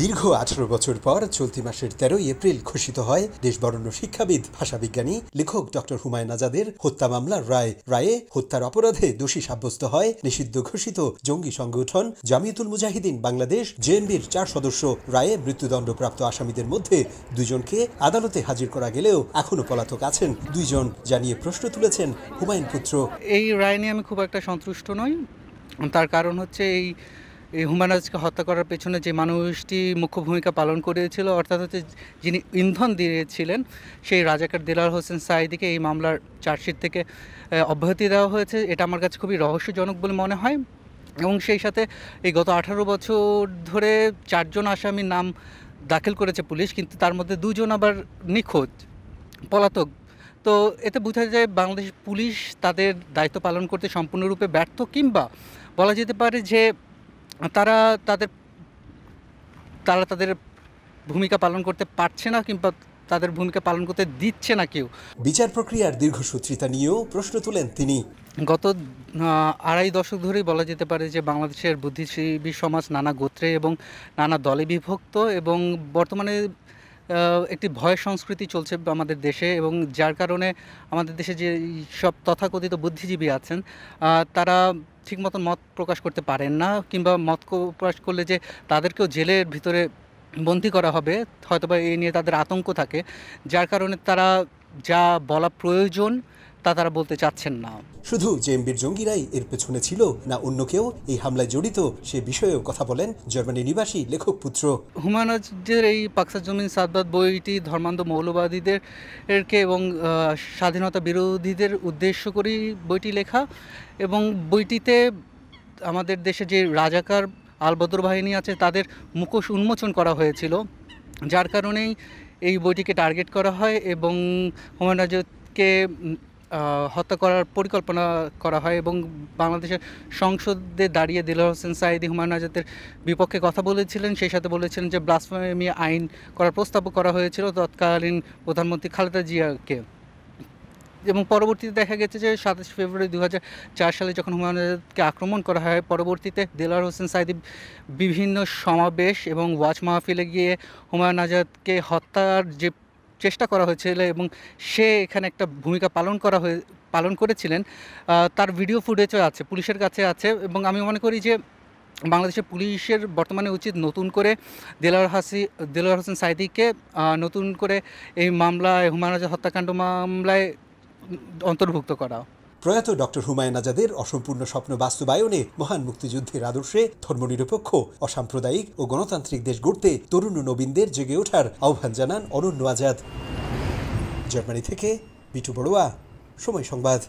দীর্ঘ আঠারো বছর পর চলতি মাসের তেরোই এপ্রিল ঘোষিত হয় দেশবরণ্য শিক্ষাবিদ ভাষাবিজ্ঞানী লেখক ডক্টর হুমায়ুন আজাদের হত্যা মামলার রায় রায়ে হত্যার অপরাধে দোষী সাব্যস্ত হয় নিষিদ্ধ ঘোষিত জঙ্গি সংগঠন জামিয়তুল মুজাহিদিন বাংলাদেশ জেএনবির চার সদস্য রায়ে মৃত্যুদণ্ডপ্রাপ্ত আসামিদের মধ্যে দুজনকে আদালতে হাজির করা গেলেও এখনও পলাতক আছেন দুইজন জানিয়ে প্রশ্ন তুলেছেন হুমায়ুন পুত্র এই রায় নিয়ে আমি খুব একটা সন্তুষ্ট নই তার কারণ হচ্ছে এই এই হুমায়ুন হত্যা করার পেছনে যে মানুষটি মুখ্য ভূমিকা পালন করেছিল অর্থাৎ হচ্ছে যিনি ইন্ধন দিয়েছিলেন সেই রাজাকার দিলাল হোসেন সাইদিকে এই মামলার চার্জশিট থেকে অব্যাহতি দেওয়া হয়েছে এটা আমার কাছে খুবই রহস্যজনক বলে মনে হয় এবং সেই সাথে এই গত আঠারো বছর ধরে চারজন আসামির নাম দাখিল করেছে পুলিশ কিন্তু তার মধ্যে দুজন আবার নিখোঁজ পলাতক তো এতে বোঝা যায় বাংলাদেশ পুলিশ তাদের দায়িত্ব পালন করতে সম্পূর্ণরূপে ব্যর্থ কিংবা বলা যেতে পারে যে তারা তাদের তারা তাদের ভূমিকা পালন করতে পারছে না কিংবা তাদের ভূমিকা পালন করতে দিচ্ছে না কেউ বিচার প্রক্রিয়ার দীর্ঘসূত্রিতা নিয়েও প্রশ্ন তুলেন তিনি গত আড়াই দশক ধরেই বলা যেতে পারে যে বাংলাদেশের বুদ্ধিজীবী সমাজ নানা গোত্রে এবং নানা দলে বিভক্ত এবং বর্তমানে একটি ভয় সংস্কৃতি চলছে আমাদের দেশে এবং যার কারণে আমাদের দেশে যে সব তথাকথিত বুদ্ধিজীবী আছেন তারা ঠিক মতন মত প্রকাশ করতে পারেন না কিংবা মত প্রকাশ করলে যে তাদেরকেও জেলের ভিতরে বন্দি করা হবে হয়তোবা এই নিয়ে তাদের আতঙ্ক থাকে যার কারণে তারা যা বলা প্রয়োজন তা তারা বলতে চাচ্ছেন না শুধু জেএমবির জঙ্গিরাই এর পেছনে ছিল না অন্য কেউ এই হামলায় জড়িত সে বিষয়েও কথা বলেন জার্মানি নিবাসী লেখক পুত্র হুমায়ুনজের এই পাকসা জমিন সাদবাদ বইটি ধর্মান্ধ মৌলবাদীদের এরকে এবং স্বাধীনতা বিরোধীদের উদ্দেশ্য করেই বইটি লেখা এবং বইটিতে আমাদের দেশে যে রাজাকার আলবদর বাহিনী আছে তাদের মুখোশ উন্মোচন করা হয়েছিল যার কারণেই এই বইটিকে টার্গেট করা হয় এবং হুমায়ুন হত্যা করার পরিকল্পনা করা হয় এবং বাংলাদেশের সংসদে দাঁড়িয়ে দিল হোসেন সাঈদি হুমায়ুন আজাদের বিপক্ষে কথা বলেছিলেন সেই সাথে বলেছিলেন যে ব্লাসফেমি আইন করার প্রস্তাবও করা হয়েছিল তৎকালীন প্রধানমন্ত্রী খালেদা জিয়াকে এবং পরবর্তীতে দেখা গেছে যে সাতাশ ফেব্রুয়ারি দু সালে যখন হুমায়ুন আজাদকে আক্রমণ করা হয় পরবর্তীতে দেলার হোসেন সাইদি বিভিন্ন সমাবেশ এবং ওয়াজ মাহফিলে গিয়ে হুমায়ুন আজাদকে হত্যার যে চেষ্টা করা হয়েছিল এবং সে এখানে একটা ভূমিকা পালন করা হয়ে পালন করেছিলেন তার ভিডিও ফুটেজও আছে পুলিশের কাছে আছে এবং আমি মনে করি যে বাংলাদেশের পুলিশের বর্তমানে উচিত নতুন করে দেলার হাসি দেলার হোসেন সাইদিকে নতুন করে এই মামলায় হুমায়ুন হত্যাকাণ্ড মামলায় অন্তর্ভুক্ত করা প্রয়াত ডক্টর হুমায়ুন আজাদের অসম্পূর্ণ স্বপ্ন বাস্তবায়নে মহান মুক্তিযুদ্ধের আদর্শে ধর্মনিরপেক্ষ অসাম্প্রদায়িক ও গণতান্ত্রিক দেশ গড়তে তরুণ ও নবীনদের জেগে ওঠার আহ্বান জানান অনন্য আজাদ জার্মানি থেকে বিটু বড়ুয়া সময় সংবাদ